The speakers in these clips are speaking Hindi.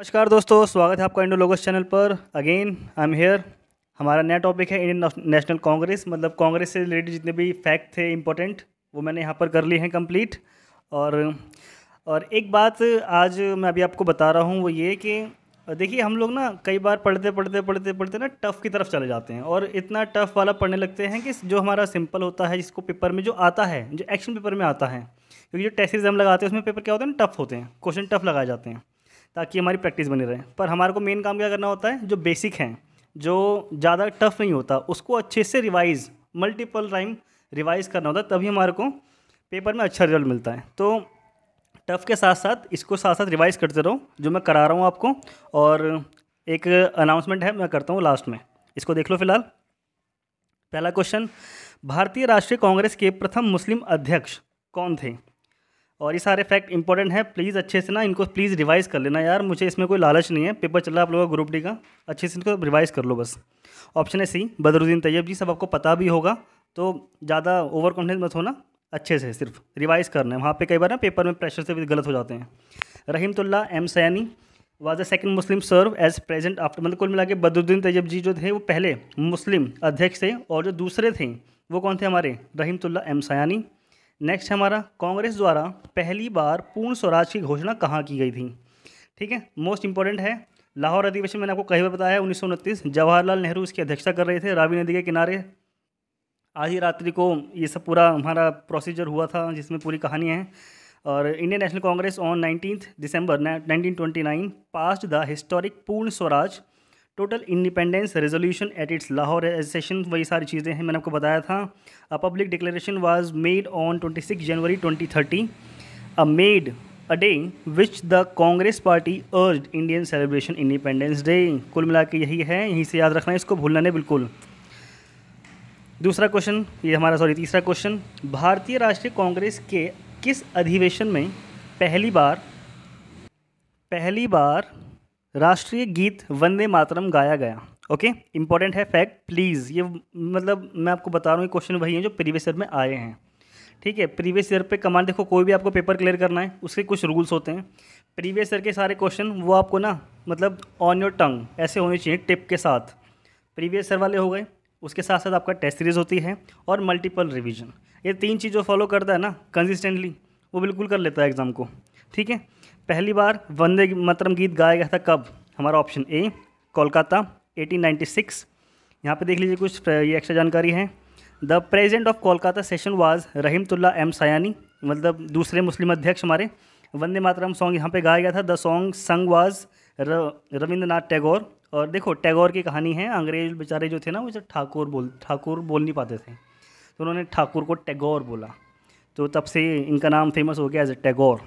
नमस्कार दोस्तों स्वागत है आपका इंडो लोगस चैनल पर अगेन आई एम हेयर हमारा नया टॉपिक है इंडियन नेशनल कांग्रेस मतलब कांग्रेस से रिलेटेड जितने भी फैक्ट थे इम्पोर्टेंट वो मैंने यहाँ पर कर लिए हैं कंप्लीट और और एक बात आज मैं अभी आपको बता रहा हूँ वो ये कि देखिए हम लोग ना कई बार पढ़ते पढ़ते पढ़ते पढ़ते ना टफ़ की तरफ चले जाते हैं और इतना टफ़ वाला पढ़ने लगते हैं कि जो हमारा सिंपल होता है जिसको पेपर में जो आता है जो एक्शन पेपर में आता है क्योंकि जो टेस्ट एग्जाम लगाते हैं उसमें पेपर क्या होते हैं ना टफ़ होते हैं क्वेश्चन टफ़ लगाए जाते हैं ताकि हमारी प्रैक्टिस बनी रहे पर हमारे को मेन काम क्या करना होता है जो बेसिक हैं जो ज़्यादा टफ नहीं होता उसको अच्छे से रिवाइज़ मल्टीपल टाइम रिवाइज़ करना होता है तभी हमारे को पेपर में अच्छा रिजल्ट मिलता है तो टफ के साथ साथ इसको साथ साथ रिवाइज करते रहो जो मैं करा रहा हूँ आपको और एक अनाउंसमेंट है मैं करता हूँ लास्ट में इसको देख लो फिलहाल पहला क्वेश्चन भारतीय राष्ट्रीय कांग्रेस के प्रथम मुस्लिम अध्यक्ष कौन थे और ये सारे फैक्ट इंपॉर्टेंट हैं प्लीज़ अच्छे से ना इनको प्लीज़ रिवाइज कर लेना यार मुझे इसमें कोई लालच नहीं है पेपर चला आप लोगों का ग्रुप डी का अच्छे से इनको रिवाइज कर लो बस ऑप्शन है सी बदरुद्दीन तैयब जी सब आपको पता भी होगा तो ज़्यादा ओवर कॉन्फिडेंस मत होना अच्छे से सिर्फ रिवाइज करना है वहाँ पर कई बार ना पेपर में प्रेशर से भी गलत हो जाते हैं Rahimtulla M Sayani was a second Muslim serve as president after मतलब कुल मिला के बदरुद्दीन तैयब जी जो थे वो पहले मुस्लिम अध्यक्ष थे और जो दूसरे थे वो कौन थे हमारे रहीमतुल्ला एम सयानी नेक्स्ट हमारा कांग्रेस द्वारा पहली बार पूर्ण स्वराज की घोषणा कहाँ की गई थी ठीक है मोस्ट इंपॉर्टेंट है लाहौर अधिवेशन मैंने आपको कई बार बताया उन्नीस सौ जवाहरलाल नेहरू इसकी अध्यक्षता कर रहे थे रावी नदी के किनारे आज ही रात्रि को ये सब पूरा हमारा प्रोसीजर हुआ था जिसमें पूरी कहानी है और Indian National Congress on nineteen December nineteen twenty nine passed the historic Purna Swaraj total independence resolution at its Lahore session वही सारी चीज़ें हैं मैंने आपको बताया था a public declaration was made on 26 January 2030 a made a day which the Congress party urge Indian celebration independence day कुल मिला के यही है यहीं से याद रखना है इसको भूलना नहीं बिल्कुल दूसरा क्वेश्चन ये हमारा सॉरी तीसरा क्वेश्चन भारतीय राष्ट्रीय कांग्रेस के किस अधिवेशन में पहली बार पहली बार राष्ट्रीय गीत वंदे मातरम गाया गया ओके इंपॉर्टेंट है फैक्ट प्लीज़ ये मतलब मैं आपको बता रहा हूँ क्वेश्चन वही है जो प्रीवियस ईयर में आए हैं ठीक है प्रीवियस ईयर पे कमांड देखो कोई भी आपको पेपर क्लियर करना है उसके कुछ रूल्स होते हैं प्रीवियस ईयर के सारे क्वेश्चन वो आपको ना मतलब ऑन योर टंग ऐसे होने चाहिए टिप के साथ प्रीवियस ईयर वाले हो गए उसके साथ साथ आपका टेस्ट सीरीज होती है और मल्टीपल रिविजन ये तीन चीज़ जो फॉलो करता है ना कंसिस्टेंटली वो बिल्कुल कर लेता है एग्ज़ाम को ठीक है पहली बार वंदे मतरम गीत गाया गया था कब हमारा ऑप्शन ए कोलकाता 1896 यहाँ पे देख लीजिए कुछ ये एक्स्ट्रा जानकारी है the president of Kolkata session was Rahimtulla M Sayani मतलब दूसरे मुस्लिम अध्यक्ष हमारे वंदे मातरम सॉन्ग यहाँ पे गाया गया था the song sung was Rabindranath Tagore और देखो टैगोर की कहानी है अंग्रेज बेचारे जो थे ना वो जो ठाकुर बोल ठाकुर बोल नहीं पाते थे तो उन्होंने ठाकुर को टैगोर बोला तो तब से इनका नाम फेमस हो गया as a Tagore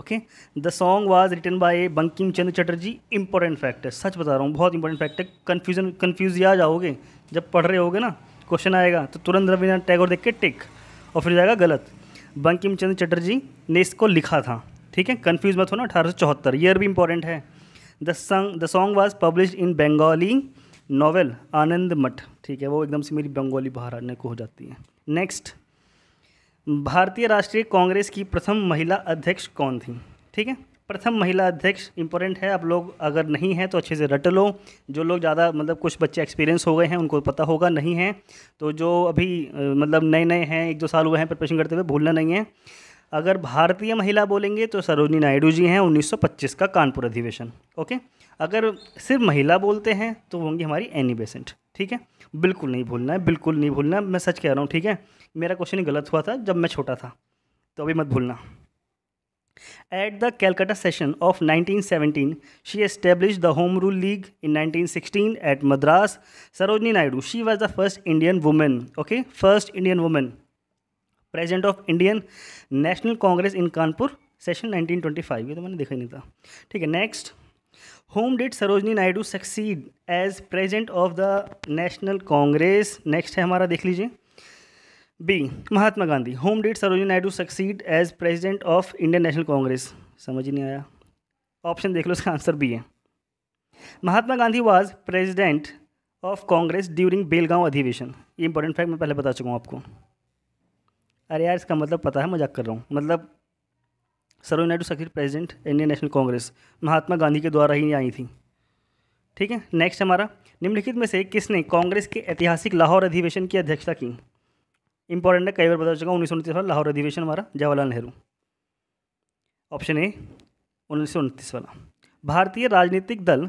okay the song was written by Bankim Chandra Chatterjee important fact है सच बता रहा हूँ बहुत इंपॉर्टेंट फैक्ट है कन्फ्यूजन कन्फ्यूज या जाओगे जब पढ़ रहे होगे ना क्वेश्चन आएगा तो तुरंत रविनाथ टैगोर देख के टिक और फिर जाएगा गलत बंकिम चंद्र चटर्जी ने इसको लिखा था ठीक है कन्फ्यूज मत होना अठारह सौ चौहत्तर ईयर भी इंपॉर्टेंट है the song the song was publish in Bengali novel Anandamath ठीक है वो एकदम से मेरी बंगाली बाहर आने को हो जाती है नेक्स्ट भारतीय राष्ट्रीय कांग्रेस की प्रथम महिला अध्यक्ष कौन थी ठीक है प्रथम महिला अध्यक्ष इंपॉर्टेंट है आप लोग अगर नहीं हैं तो अच्छे से रट लो जो लोग ज़्यादा मतलब कुछ बच्चे एक्सपीरियंस हो गए हैं उनको पता होगा नहीं है तो जो अभी मतलब नए नए हैं एक दो साल हुए हैं प्रिपरेशन करते हुए भूलना नहीं है अगर भारतीय महिला बोलेंगे तो सरोजनी नायडू जी हैं 1925 का कानपुर अधिवेशन ओके अगर सिर्फ महिला बोलते हैं तो होंगी हमारी एनी बेसेंट ठीक है बिल्कुल नहीं भूलना है बिल्कुल नहीं भूलना मैं सच कह रहा हूँ ठीक है मेरा क्वेश्चन गलत हुआ था जब मैं छोटा था तो अभी मत भूलना at the Calcutta session of 1917, she establish the Home Rule League in 1916 at Madras Sarojini Naidu she was the first Indian women okay first Indian women president of Indian National Congress in Kanpur session 1925 ये तो मैंने देखा ही नहीं था ठीक है next whom did Sarojini Naidu succeed as president of the National Congress next है हमारा देख लीजिए B Mahatma Gandhi whom did Sarojini Naidu succeed as president of Indian National Congress समझ ही नहीं आया ऑप्शन देख लो इसका आंसर बी है Mahatma Gandhi was president of Congress during Belgaum अधिवेशन ये इंपॉर्टेंट फैक्ट मैं पहले बता चुका हूँ आपको अरे यार इसका मतलब पता है मजाक कर रहा हूँ मतलब Saroj Naidu succeed president Indian National Congress Mahatma Gandhi के द्वारा ही आई थी ठीक है नेक्स्ट हमारा निम्नलिखित में से किसने कांग्रेस के ऐतिहासिक लाहौर अधिवेशन की अध्यक्षता की इंपॉर्टेंट है कई बार बता चुका हूँ उन्नीस सौ वाला लाहौर अधिवेशन हमारा जवाहरलाल नेहरू ऑप्शन ए उन्नीस सौ उनतीस वाला भारतीय राजनीतिक दल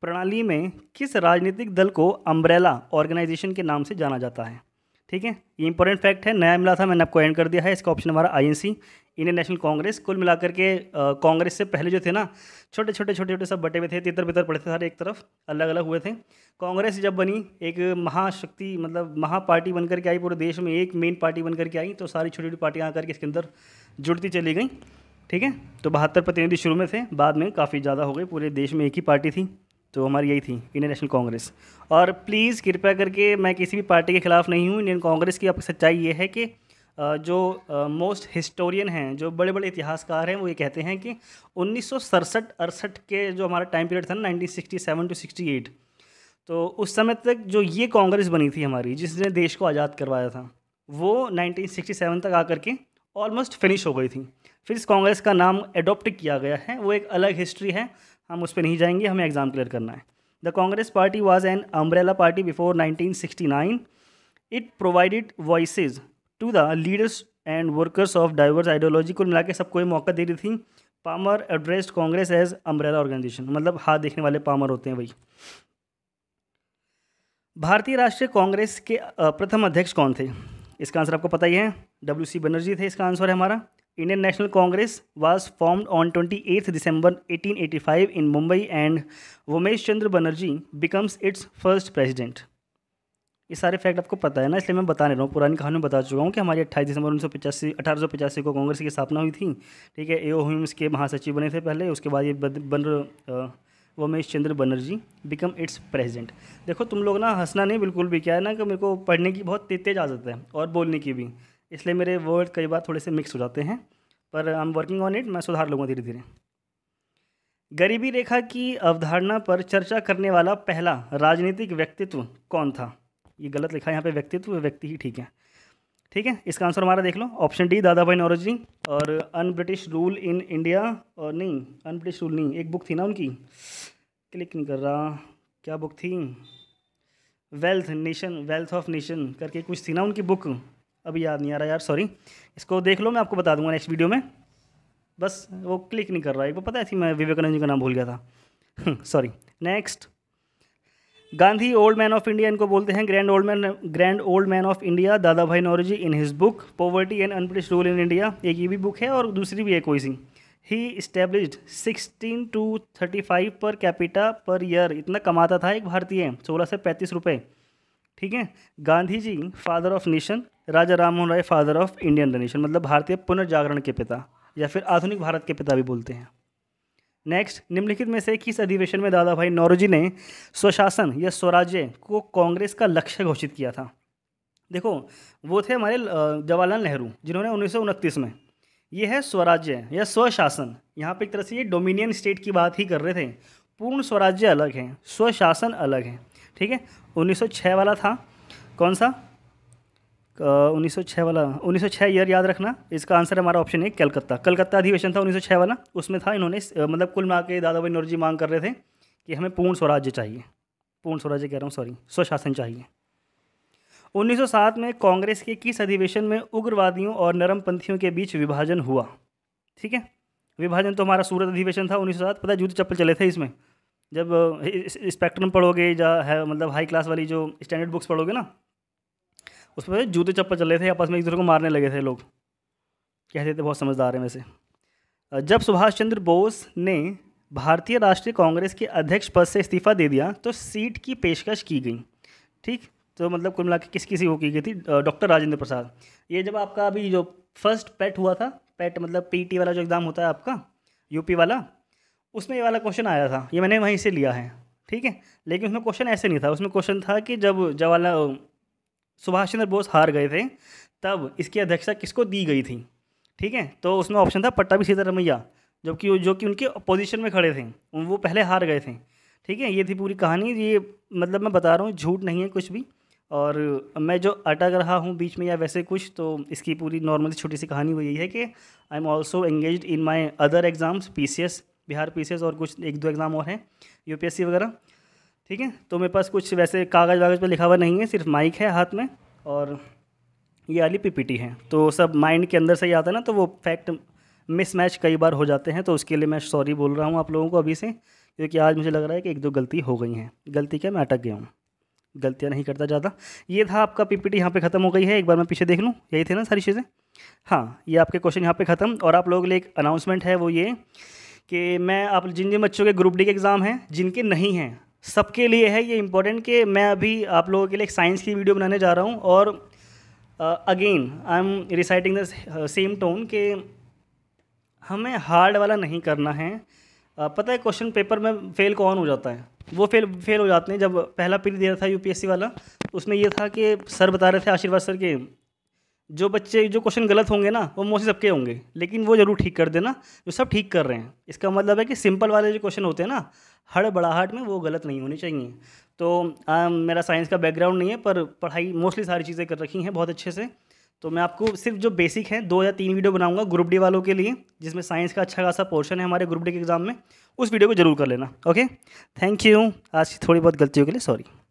प्रणाली में किस राजनीतिक दल को अम्ब्रेला ऑर्गेनाइजेशन के नाम से जाना जाता है ठीक है ये इंपॉर्टेंट फैक्ट है नया मिला था मैंने आपको एंड कर दिया है इसका ऑप्शन हमारा आईएनसी इंडियन नेशनल कांग्रेस कुल मिलाकर के कांग्रेस से पहले जो थे ना छोटे छोटे छोटे छोटे सब बटे हुए थे तितर बितर पड़े थे सारे एक तरफ अलग अलग हुए थे कांग्रेस जब बनी एक महाशक्ति मतलब महापार्टी बन करके आई पूरे देश में एक मेन पार्टी बनकर के आई तो सारी छोटी छोटी पार्टियाँ आकर के इसके अंदर जुड़ती चली गई ठीक है तो बहत्तर प्रतिनिधि शुरू में थे बाद में काफ़ी ज़्यादा हो गई पूरे देश में एक ही पार्टी थी तो हमारी यही थी इंडियन नेशनल कांग्रेस और प्लीज़ कृपया करके मैं किसी भी पार्टी के ख़िलाफ़ नहीं हूँ इंडियन कांग्रेस की आपकी सच्चाई ये है कि जो मोस्ट हिस्टोरियन हैं जो बड़े बड़े इतिहासकार हैं वो ये कहते हैं कि उन्नीस सौ अड़सठ के जो हमारा टाइम पीरियड था ना नाइनटीन टू सिक्सटी एट तो उस समय तक जो ये कांग्रेस बनी थी हमारी जिसने देश को आज़ाद करवाया था वो 1967 तक आकर के ऑलमोस्ट फिनिश हो गई थी फिर इस कांग्रेस का नाम एडॉप्ट किया गया है वो एक अलग हिस्ट्री है हम उस पर नहीं जाएंगे हमें एग्ज़ाम क्लियर करना है the Congress party was an umbrella party before 1969 it provided voice to the leaders and workers of diverse ideology को मिला के सबको ये मौका दे रही थी Palmer addressed Congress as umbrella organisation मतलब हाथ देखने वाले पामर होते हैं भाई भारतीय राष्ट्रीय कांग्रेस के प्रथम अध्यक्ष कौन थे इसका आंसर आपको पता ही है डब्ल्यू सी बनर्जी थे इसका आंसर है हमारा Indian National Congress was formed on twenty eighth December eighteen eighty five in Mumbai and Womesh Chandra Banerjee becomes its first president ये सारे फैक्ट आपको पता है ना इसलिए मैं बता रहा हूँ पुरानी कहानी में बता चुका हूँ कि हमारी अट्ठाईस दिसंबर उन्नीस सौ पचासी अठारह को कांग्रेस की स्थापना हुई थी ठीक है ए ओ ह्यूम्स के महासचिव बने थे पहले उसके बाद ये बन Womesh Chandra Banerjee become its president देखो तुम लोग ना हंसना नहीं बिल्कुल भी क्या है ना कि मेरे को पढ़ने की बहुत तेज आदत है और बोलने की भी इसलिए मेरे वर्ड कई बार थोड़े से मिक्स हो जाते हैं पर I am working on it मैं सुधार लूँगा धीरे धीरे गरीबी रेखा की अवधारणा पर चर्चा करने वाला पहला राजनीतिक व्यक्तित्व कौन था ये गलत लिखा है यहाँ पे व्यक्तित्व व्यक्ति ही ठीक है ठीक है इसका आंसर हमारा देख लो ऑप्शन डी दादा भाई नौरोजी और un British rule in India और नहीं अन ब्रिटिश रूल नहीं एक बुक थी ना उनकी क्लिक नहीं कर रहा क्या बुक थी wealth nation wealth of nation करके कुछ थी ना उनकी बुक अभी याद नहीं आ रहा यार सॉरी इसको देख लो मैं आपको बता दूंगा नेक्स्ट वीडियो में बस वो क्लिक नहीं कर रहा है वो पता है थी मैं विवेकानंद जी का नाम भूल गया था sorry next Gandhi old man of India इनको बोलते हैं grand old man grand old man of India Dadabhai Naoroji in his book poverty and unBritish rule in India एक ये भी बुक है और दूसरी भी है कोई सी ही established sixteen to thirty five per capita per year इतना कमाता था एक भारतीय सोलह से पैंतीस रुपये ठीक है Gandhi ji father of nation Raja Ram Mohan Roy father of Indian nation मतलब भारतीय पुनर्जागरण के पिता या फिर आधुनिक भारत के पिता भी बोलते हैं नेक्स्ट निम्नलिखित में से किस अधिवेशन में दादा भाई नौरोजी ने स्वशासन या स्वराज्य को कांग्रेस का लक्ष्य घोषित किया था देखो वो थे हमारे जवाहरलाल नेहरू जिन्होंने उन्नीस में ये है स्वराज्य या स्वशासन यहाँ पे एक तरह से ये डोमिनियन स्टेट की बात ही कर रहे थे पूर्ण स्वराज्य अलग है स्वशासन अलग है ठीक है 1906 वाला था कौन सा उन्नीस सौ छः वाला उन्नीस सौ छः ईयर याद रखना इसका आंसर हमारा ऑप्शन है कलकत्ता कलकत्ता अधिवेशन था उन्नीस सौ छः वाला उसमें था इन्होंने मतलब कुल मिला के दादा भाई नौरजी मांग कर रहे थे कि हमें पूर्ण स्वराज्य चाहिए पूर्ण स्वराज्य कह रहा हूँ सॉरी स्वशासन चाहिए 1907 में कांग्रेस के किस अधिवेशन में उग्रवादियों और नरमपंथियों के बीच विभाजन हुआ ठीक है विभाजन तो हमारा सूरत अधिवेशन था उन्नीस पता जूते चप्पल चले थे इसमें जब स्पेक्ट्रम पढ़ोगे या है मतलब हाई क्लास वाली जो स्टैंडर्ड बुक्स पढ़ोगे ना उसमें जूते चप्पल चल रहे थे आपस में एक दूसरे को मारने लगे थे लोग कहते थे बहुत समझदार हैं वैसे जब सुभाष चंद्र बोस ने भारतीय राष्ट्रीय कांग्रेस के अध्यक्ष पद से इस्तीफा दे दिया तो सीट की पेशकश की गई ठीक तो मतलब कुल मिला के किस किसी को की गई थी डॉक्टर राजेंद्र प्रसाद ये जब आपका अभी जो फर्स्ट पेट हुआ था पेट मतलब पीटी वाला जो एग्ज़ाम होता है आपका यूपी वाला उसमें ये वाला क्वेश्चन आया था ये मैंने वहीं से लिया है ठीक है लेकिन उसमें क्वेश्चन ऐसे नहीं था उसमें क्वेश्चन था कि जब जवाहरलाल सुभाष चंद्र बोस हार गए थे तब इसकी अध्यक्षता किसको दी गई थी ठीक है तो उसमें ऑप्शन था पट्टा भी सीतारमैया जबकि जो कि उनके अपोजिशन में खड़े थे वो पहले हार गए थे ठीक है ये थी पूरी कहानी ये मतलब मैं बता रहा हूँ झूठ नहीं है कुछ भी और मैं जो अटक रहा हूँ बीच में या वैसे कुछ तो इसकी पूरी नॉर्मली छोटी सी कहानी वो यही है कि I am also engage in my other exams P C S Bihar पीसेस और कुछ एक दो एग्ज़ाम और हैं यूपीएससी वगैरह ठीक है तो मेरे पास कुछ वैसे कागज़ वागज़ पर लिखा हुआ नहीं है सिर्फ माइक है हाथ में और ये वाली पीपीटी है तो सब माइंड के अंदर से ही आता है ना तो वो फैक्ट मिसमैच कई बार हो जाते हैं तो उसके लिए मैं सॉरी बोल रहा हूँ आप लोगों को अभी से क्योंकि आज मुझे लग रहा है कि एक दो गलती हो गई हैं गलती क्या मैं अटक गया हूँ गलतियाँ नहीं करता ज़्यादा ये था आपका पी यहाँ पे ख़त्म हो गई है एक बार मैं पीछे देख लूँ यही थे ना सारी चीज़ें हाँ ये आपके क्वेश्चन यहाँ पे ख़त्म और आप लोगों के लिए एक अनाउंसमेंट है वो ये कि मैं आप जिन जिन बच्चों के ग्रुप डी के एग्ज़ाम हैं जिनके नहीं हैं सबके लिए है ये इम्पोर्टेंट कि मैं अभी आप लोगों के लिए एक साइंस की वीडियो बनाने जा रहा हूँ और again I am reciting the same tone कि हमें हार्ड वाला नहीं करना है uh, पता है क्वेश्चन पेपर में फेल कौन हो जाता है वो फेल फेल हो जाते हैं जब पहला पीरियड दे रहा था यूपीएससी वाला उसमें ये था कि सर बता रहे थे आशीर्वाद सर के जो बच्चे जो क्वेश्चन गलत होंगे ना वो मोस्टली सबके होंगे लेकिन वो ज़रूर ठीक कर देना जो सब ठीक कर रहे हैं इसका मतलब है कि सिंपल वाले जो क्वेश्चन होते हैं ना बड़ाहट में वो गलत नहीं होनी चाहिए तो आ, मेरा साइंस का बैकग्राउंड नहीं है पर पढ़ाई मोस्टली सारी चीज़ें कर रखी हैं बहुत अच्छे से तो मैं आपको सिर्फ जो बेसिक है दो या तीन वीडियो बनाऊंगा ग्रुप डी वालों के लिए जिसमें साइंस का अच्छा खासा पोर्शन है हमारे ग्रुप डी के एग्ज़ाम में उस वीडियो को जरूर कर लेना ओके थैंक यू आज थोड़ी बहुत गलतियों के लिए सॉरी